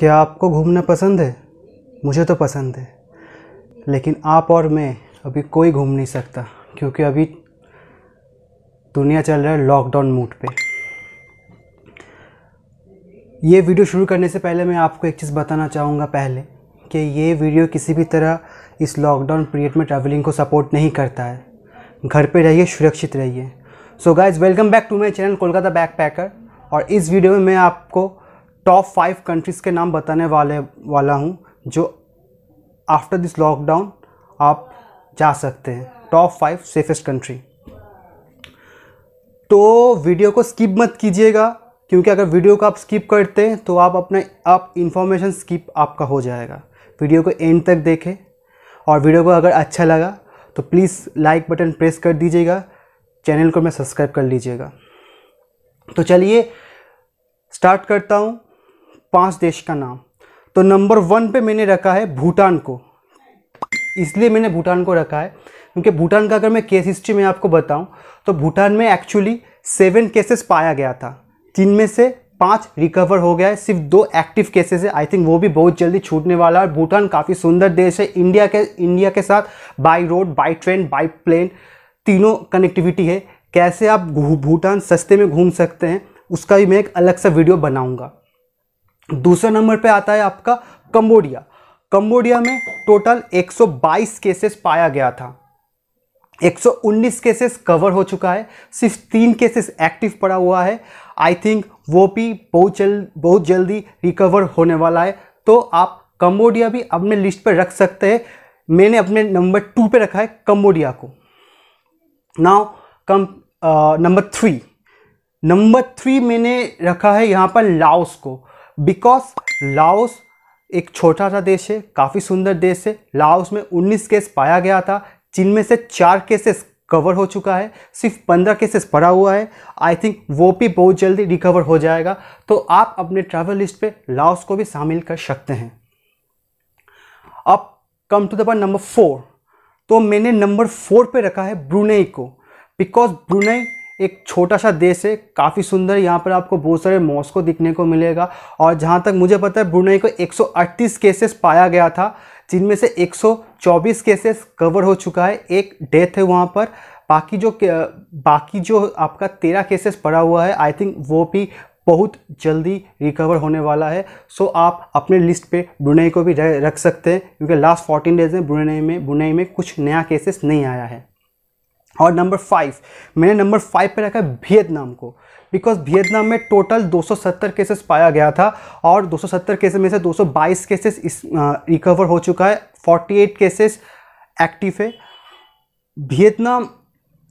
क्या आपको घूमना पसंद है मुझे तो पसंद है लेकिन आप और मैं अभी कोई घूम नहीं सकता क्योंकि अभी दुनिया चल रहा है लॉकडाउन मूड पे ये वीडियो शुरू करने से पहले मैं आपको एक चीज़ बताना चाहूँगा पहले कि ये वीडियो किसी भी तरह इस लॉकडाउन पीरियड में ट्रैवलिंग को सपोर्ट नहीं करता है घर पे रहिए सुरक्षित रहिए so guys welcome back to my channel Kolkata back और इस वीडियो में मैं आपको टॉप फाइव कंट्रीज़ के नाम बताने वाले वाला हूँ जो आफ्टर दिस लॉकडाउन आप जा सकते हैं टॉप फाइव सेफेस्ट कंट्री तो वीडियो को स्किप मत कीजिएगा क्योंकि अगर वीडियो को आप स्किप करते हैं तो आप अपने आप इन्फॉर्मेशन स्किप आपका हो जाएगा वीडियो को एंड तक देखें और वीडियो को अगर अच्छा लगा तो प्लीज़ लाइक बटन प्रेस कर दीजिएगा चैनल को मैं सब्सक्राइब कर लीजिएगा तो चलिए स्टार्ट करता हूँ पांच देश का नाम तो नंबर वन पे मैंने रखा है भूटान को इसलिए मैंने भूटान को रखा है क्योंकि भूटान का अगर मैं केस हिस्ट्री में आपको बताऊं तो भूटान में एक्चुअली सेवन केसेस पाया गया था जिनमें से पांच रिकवर हो गया है सिर्फ दो एक्टिव केसेस है आई थिंक वो भी बहुत जल्दी छूटने वाला है भूटान काफ़ी सुंदर देश है इंडिया के इंडिया के साथ by road by train by plane तीनों कनेक्टिविटी है कैसे आप भूटान सस्ते में घूम सकते हैं उसका भी मैं एक अलग सा वीडियो बनाऊंगा दूसरा नंबर पे आता है आपका कंबोडिया कंबोडिया में टोटल 122 केसेस पाया गया था 119 केसेस कवर हो चुका है सिर्फ तीन केसेस एक्टिव पड़ा हुआ है आई थिंक वो भी बहुत जल्द बहुत जल्दी रिकवर होने वाला है तो आप कम्बोडिया भी अपने लिस्ट पर रख सकते हैं मैंने अपने नंबर टू पे रखा है कम्बोडिया को now come number three number three मैंने रखा है यहाँ पर लाओस को बिकॉज लाओस एक छोटा सा देश है काफ़ी सुंदर देश है लाओस में 19 केस पाया गया था जिनमें से चार केसेस कवर हो चुका है सिर्फ पंद्रह केसेस पड़ा हुआ है आई थिंक वो भी बहुत जल्दी रिकवर हो जाएगा तो आप अपने ट्रैवल लिस्ट पे लाओस को भी शामिल कर सकते हैं अब come to the number four तो मैंने नंबर फोर पे रखा है ब्रुनेई को बिकॉज ब्रुनेई एक छोटा सा देश है काफ़ी सुंदर यहाँ पर आपको बहुत सारे मॉस्को दिखने को मिलेगा और जहाँ तक मुझे पता है ब्रुनई को 138 केसेस पाया गया था जिनमें से 124 केसेस कवर हो चुका है एक डेथ है वहाँ पर बाकी जो बाकी जो आपका तेरह केसेस पड़ा हुआ है आई थिंक वो भी बहुत जल्दी रिकवर होने वाला है सो so, आप अपने लिस्ट पे ब्रुनई को भी रख सकते हैं क्योंकि लास्ट 14 डेज़ में ब्रुनई में ब्रुनई में कुछ नया केसेस नहीं आया है और नंबर फाइव मैंने नंबर फाइव पे रखा है वियतनाम को बिकॉज वियतनाम में टोटल 270 केसेस पाया गया था और 270 केसेस में से 222 केसेस इस रिकवर हो चुका है 48 केसेस एक्टिव है वियतनाम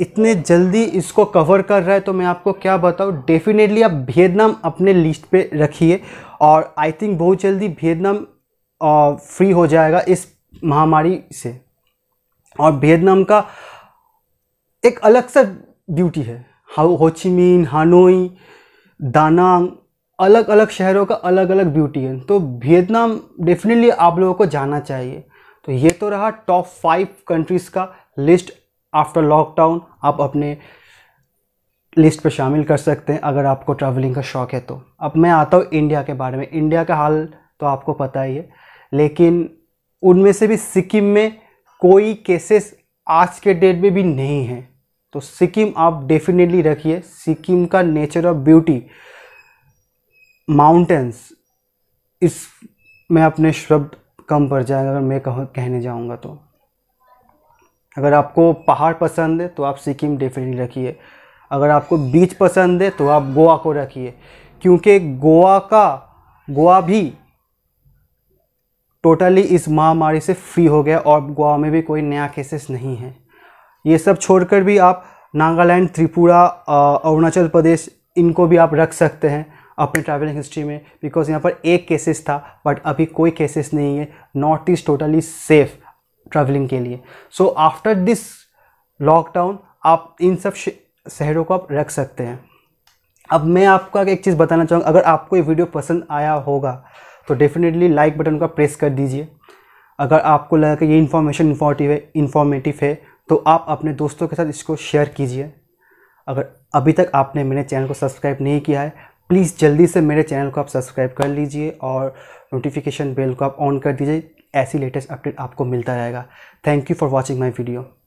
इतने जल्दी इसको कवर कर रहा है तो मैं आपको क्या बताऊँ डेफिनेटली आप वियतनाम अपने लिस्ट पे रखिए और आई थिंक बहुत जल्दी वियतनाम फ्री हो जाएगा इस महामारी से और वियतनाम का एक अलग सा ब्यूटी है होचिमिन हानोई दानांग अलग अलग शहरों का अलग अलग ब्यूटी है तो वियतनाम डेफिनेटली आप लोगों को जाना चाहिए तो ये तो रहा टॉप फाइव कंट्रीज़ का लिस्ट आफ्टर लॉकडाउन आप अपने लिस्ट पर शामिल कर सकते हैं अगर आपको ट्रैवलिंग का शौक़ है तो अब मैं आता हूँ इंडिया के बारे में इंडिया का हाल तो आपको पता ही है लेकिन उनमें से भी सिक्किम में कोई केसेस आज के डेट में भी नहीं है तो सिक्किम आप डेफिनेटली रखिए सिक्किम का नेचर ऑफ ब्यूटी माउंटेंस इस में अपने शब्द कम पड़ जाएगा अगर मैं कह कहने जाऊँगा तो अगर आपको पहाड़ पसंद है तो आप सिक्किम डेफिनेटली रखिए अगर आपको बीच पसंद है तो आप गोवा को रखिए क्योंकि गोवा का गोवा भी टोटली इस महामारी से फ्री हो गया और गोवा में भी कोई नया केसेस नहीं है ये सब छोड़कर भी आप नागालैंड त्रिपुरा अरुणाचल प्रदेश इनको भी आप रख सकते हैं अपने ट्रैवलिंग हिस्ट्री में बिकॉज यहाँ पर एक केसेस था बट अभी कोई केसेस नहीं है north east totally safe travelling के लिए सो आफ्टर दिस लॉकडाउन आप इन सब शहरों को आप रख सकते हैं अब मैं आपका एक चीज़ बताना चाहूँगा अगर आपको ये वीडियो पसंद आया होगा तो डेफिनेटली लाइक बटन का प्रेस कर दीजिए अगर आपको लगा कि ये इन्फॉर्मेशन इन्फॉर्टिव है इन्फॉर्मेटिव है तो आप अपने दोस्तों के साथ इसको शेयर कीजिए अगर अभी तक आपने मेरे चैनल को सब्सक्राइब नहीं किया है प्लीज़ जल्दी से मेरे चैनल को आप सब्सक्राइब कर लीजिए और नोटिफिकेशन बेल को आप ऑन कर दीजिए ऐसी लेटेस्ट अपडेट आपको मिलता रहेगा thank you for watching my video